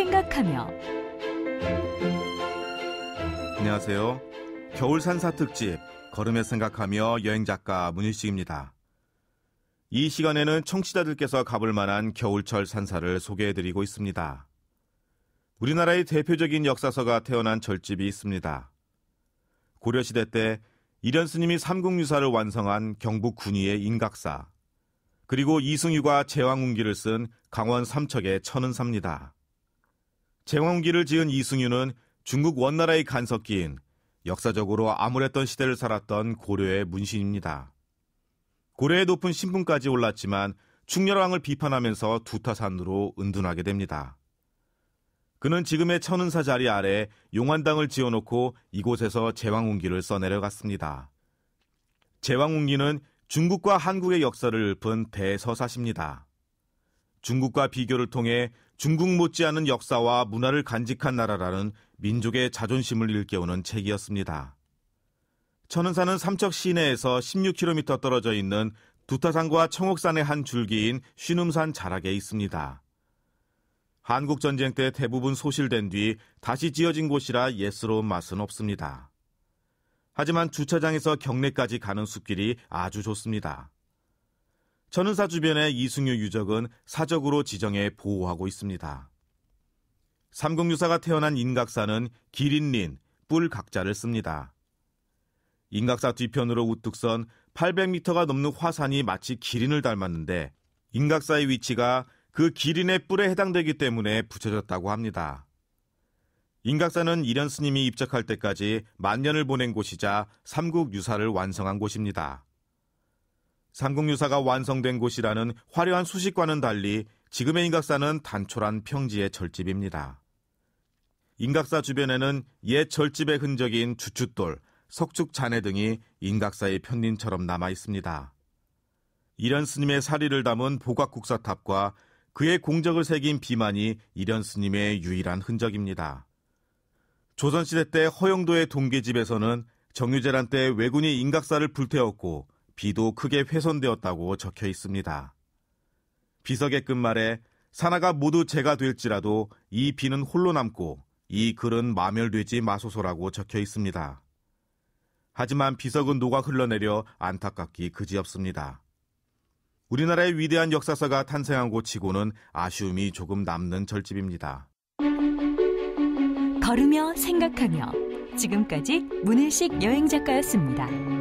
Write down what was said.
생각하며 안녕하세요. 겨울산사 특집 걸음에 생각하며 여행 작가 문일식입니다. 이 시간에는 청취자들께서 가볼 만한 겨울철 산사를 소개해드리고 있습니다. 우리나라의 대표적인 역사서가 태어난 절집이 있습니다. 고려시대 때 이련 스님이 삼국유사를 완성한 경북 군위의 인각사, 그리고 이승유가 제왕운기를 쓴 강원 삼척의 천은사입니다. 쟁원기를 지은 이승윤은 중국 원나라의 간석기인 역사적으로 암울했던 시대를 살았던 고려의 문신입니다. 고려의 높은 신분까지 올랐지만 충렬왕을 비판하면서 두타산으로 은둔하게 됩니다. 그는 지금의 천은사 자리 아래 용환당을 지어놓고 이곳에서 제왕운기를 써내려갔습니다. 제왕운기는 중국과 한국의 역사를 읊은 대서사십니다. 중국과 비교를 통해 중국 못지않은 역사와 문화를 간직한 나라라는 민족의 자존심을 일깨우는 책이었습니다. 천은산은 삼척 시내에서 16km 떨어져 있는 두타산과 청옥산의 한 줄기인 쉬눔산 자락에 있습니다. 한국전쟁 때 대부분 소실된 뒤 다시 지어진 곳이라 예스러운 맛은 없습니다. 하지만 주차장에서 경내까지 가는 숲길이 아주 좋습니다. 전은사 주변의 이승유 유적은 사적으로 지정해 보호하고 있습니다. 삼국유사가 태어난 인각사는 기린린, 뿔 각자를 씁니다. 인각사 뒤편으로 우뚝 선 800m가 넘는 화산이 마치 기린을 닮았는데 인각사의 위치가 그 기린의 뿔에 해당되기 때문에 붙여졌다고 합니다. 인각사는 이련 스님이 입적할 때까지 만년을 보낸 곳이자 삼국 유사를 완성한 곳입니다. 삼국유사가 완성된 곳이라는 화려한 수식과는 달리 지금의 인각사는 단촐한 평지의 절집입니다. 인각사 주변에는 옛 절집의 흔적인 주춧돌, 석축 잔해 등이 인각사의 편린처럼 남아 있습니다. 이련 스님의 사리를 담은 보각국사탑과 그의 공적을 새긴 비만이 이련 스님의 유일한 흔적입니다. 조선시대 때 허영도의 동계집에서는 정유재란 때 왜군이 인각사를 불태웠고 비도 크게 훼손되었다고 적혀 있습니다. 비석의 끝말에 산하가 모두 재가 될지라도 이 비는 홀로 남고 이 글은 마멸되지 마소서라고 적혀 있습니다. 하지만 비석은 녹아 흘러내려 안타깝기 그지없습니다. 우리나라의 위대한 역사사가 탄생한 곳 치고는 아쉬움이 조금 남는 절집입니다. 걸으며 생각하며 지금까지 문일식 여행작가였습니다.